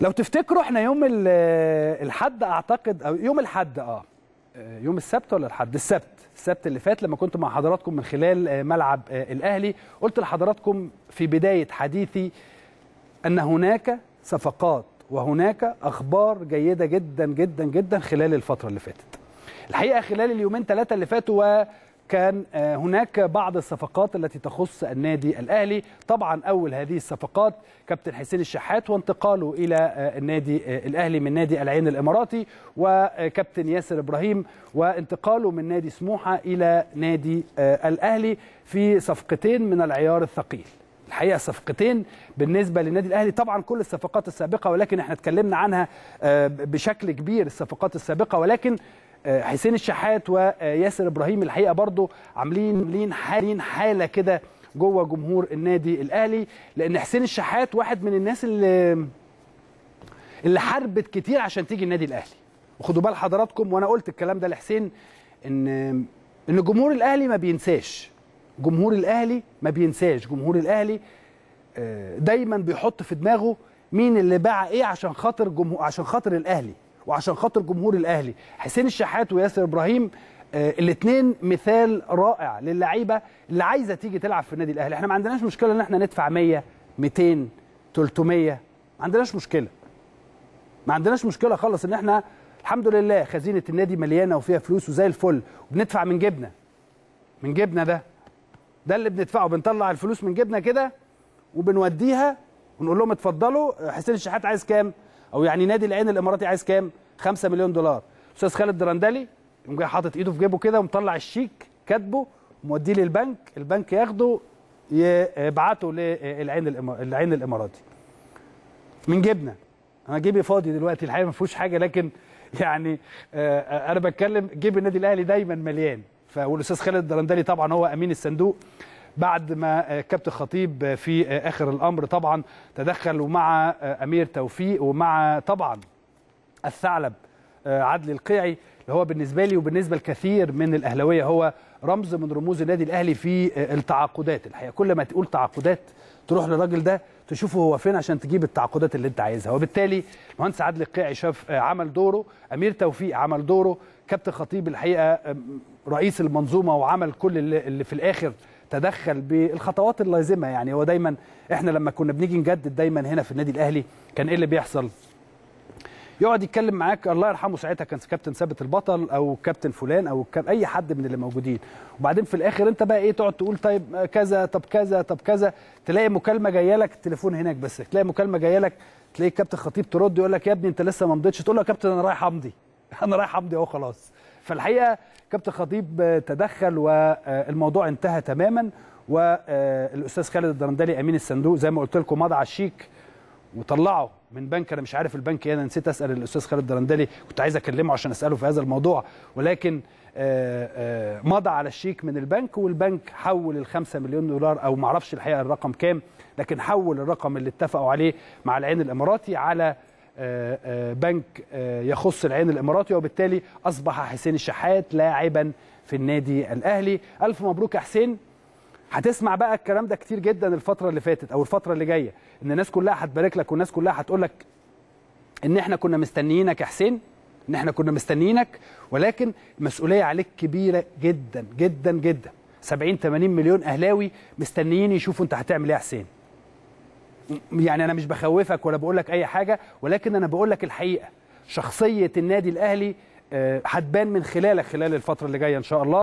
لو تفتكروا احنا يوم الحد اعتقد او يوم الحد آه،, اه يوم السبت ولا الحد السبت السبت اللي فات لما كنت مع حضراتكم من خلال آه، ملعب آه، الاهلي قلت لحضراتكم في بدايه حديثي ان هناك صفقات وهناك اخبار جيده جدا جدا جدا خلال الفتره اللي فاتت الحقيقه خلال اليومين ثلاثه اللي فاتوا كان آه، هناك بعض الصفقات التي تخص النادي الأهلي طبعا أول هذه الصفقات كابتن حسين الشحات وانتقاله إلى آه، النادي آه، الأهلي من نادي العين الإماراتي وكابتن ياسر إبراهيم وانتقاله من نادي سموحة إلى نادي الأهلي في صفقتين من العيار الثقيل الحقيقه صفقتين بالنسبه للنادي الاهلي طبعا كل الصفقات السابقه ولكن احنا اتكلمنا عنها بشكل كبير الصفقات السابقه ولكن حسين الشحات وياسر آه، ابراهيم الحقيقه برضو عاملين عاملين حالين حاله كده جوه جمهور النادي الاهلي لان حسين الشحات واحد من الناس اللي اللي حاربت كتير عشان تيجي النادي الاهلي وخدوا بال حضراتكم وانا قلت الكلام ده لحسين ان ان جمهور الاهلي ما بينساش جمهور الاهلي ما بينساش جمهور الاهلي آه، دايما بيحط في دماغه مين اللي باع ايه عشان خاطر جمهور عشان خاطر الاهلي وعشان خاطر جمهور الاهلي حسين الشحات وياسر ابراهيم آه، الاثنين مثال رائع للعيبه اللي عايزه تيجي تلعب في النادي الاهلي احنا ما عندناش مشكله ان احنا ندفع 100 200 300 ما عندناش مشكله ما عندناش مشكله خالص ان احنا الحمد لله خزينه النادي مليانه وفيها فلوس وزي الفل وبندفع من جبنه من جبنه ده ده اللي بندفعه بنطلع الفلوس من جبنه كده وبنوديها ونقول لهم اتفضلوا آه، حسين الشحات عايز كام او يعني نادي العين الاماراتي عايز كام 5 مليون دولار استاذ خالد درندلي يقوم جاي حاطط ايده في جيبه كده ومطلع الشيك كاتبه موديه للبنك البنك ياخده يبعته للعين العين الاماراتي من جيبنا انا جيبي فاضي دلوقتي الحقيقه ما فيهوش حاجه لكن يعني آه، انا بتكلم جيب النادي الاهلي دايما مليان فالاستاذ خالد الدرندلي طبعا هو امين الصندوق بعد ما آه، كابتن خطيب آه، في آه، اخر الامر طبعا تدخل ومع امير توفيق ومع طبعا الثعلب عدلي القيعي اللي هو بالنسبه لي وبالنسبه لكثير من الاهلاويه هو رمز من رموز النادي الاهلي في التعاقدات الحقيقه كل ما تقول تعاقدات تروح للراجل ده تشوفه هو فين عشان تجيب التعاقدات اللي انت عايزها وبالتالي المهندس عدل القيعي شاف عمل دوره امير توفيق عمل دوره كابتن خطيب الحقيقه رئيس المنظومه وعمل كل اللي في الاخر تدخل بالخطوات اللازمه يعني هو دايما احنا لما كنا بنيجي نجدد دايما هنا في النادي الاهلي كان ايه اللي بيحصل؟ يقعد يتكلم معاك الله يرحمه ساعتها كان كابتن ثابت البطل او كابتن فلان او كاب اي حد من اللي موجودين وبعدين في الاخر انت بقى ايه تقعد تقول طيب كذا طب كذا طب كذا تلاقي مكالمه جايه لك التليفون هناك بس تلاقي مكالمه جايه لك تلاقي كابتن خطيب ترد يقول لك يا ابني انت لسه ما مضيتش تقول له يا كابتن انا رايح امضي انا رايح امضي اهو خلاص فالحقيقه كابتن خطيب تدخل والموضوع انتهى تماما والاستاذ خالد الدرندلي امين الصندوق زي ما قلت لكم مضى على الشيك وطلعه من بنك انا مش عارف البنك ايه انا نسيت اسال الاستاذ خالد الدرندلي كنت عايز اكلمه عشان اساله في هذا الموضوع ولكن آه، آه، مضى على الشيك من البنك والبنك حول ال 5 مليون دولار او ما اعرفش الحقيقه الرقم كام لكن حول الرقم اللي اتفقوا عليه مع العين الاماراتي على بنك يخص العين الاماراتي وبالتالي اصبح حسين الشحات لاعبا في النادي الاهلي الف مبروك يا حسين هتسمع بقى الكلام ده كتير جدا الفتره اللي فاتت او الفتره اللي جايه ان الناس كلها هتبارك لك والناس كلها هتقول لك ان احنا كنا مستنيينك يا حسين ان احنا كنا مستنيينك ولكن المسؤوليه عليك كبيره جدا جدا جدا 70 80 مليون اهلاوي مستنيين يشوفوا انت هتعمل ايه يا حسين يعني انا مش بخوفك ولا بقول لك اي حاجه ولكن انا بقول لك الحقيقه شخصيه النادي الاهلي آه، هتبان من خلالك خلال الفتره اللي جايه ان شاء الله